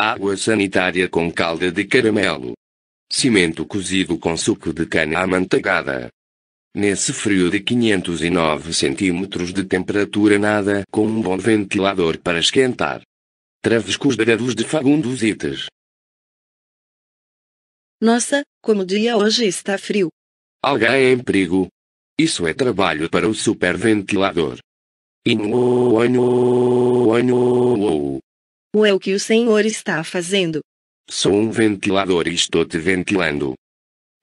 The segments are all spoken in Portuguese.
Água sanitária com calda de caramelo. Cimento cozido com suco de cana amanteigada. Nesse frio de 509 centímetros de temperatura nada com um bom ventilador para esquentar. Travescos dourados de Fagundos Nossa, como o dia hoje está frio. Alguém é em perigo. Isso é trabalho para o superventilador. Inho, anho, ou o é o que o senhor está fazendo? Sou um ventilador e estou te ventilando.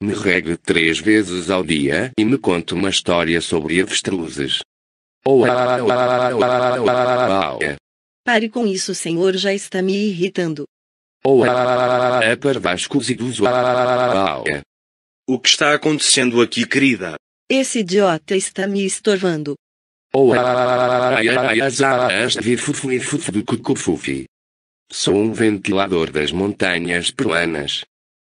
Me regue três vezes ao dia e me conte uma história sobre avestruzes. Pare com isso, senhor, já está me irritando. Parvascos e dos O que está acontecendo aqui, querida? Esse idiota está me estorvando. Sou um ventilador das montanhas peruanas.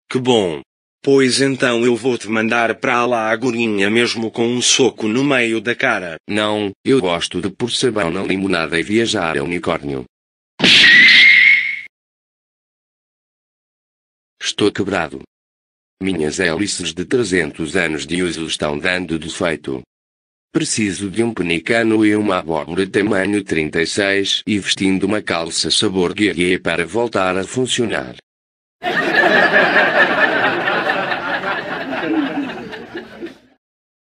Que bom! Pois então eu vou te mandar para lá agorinha mesmo com um soco no meio da cara. Não, eu gosto de pôr sabão na limonada e viajar a unicórnio. Estou quebrado. Minhas hélices de 300 anos de uso estão dando defeito. Preciso de um penicano e uma abóbora tamanho 36 e vestindo uma calça sabor guerrier para voltar a funcionar.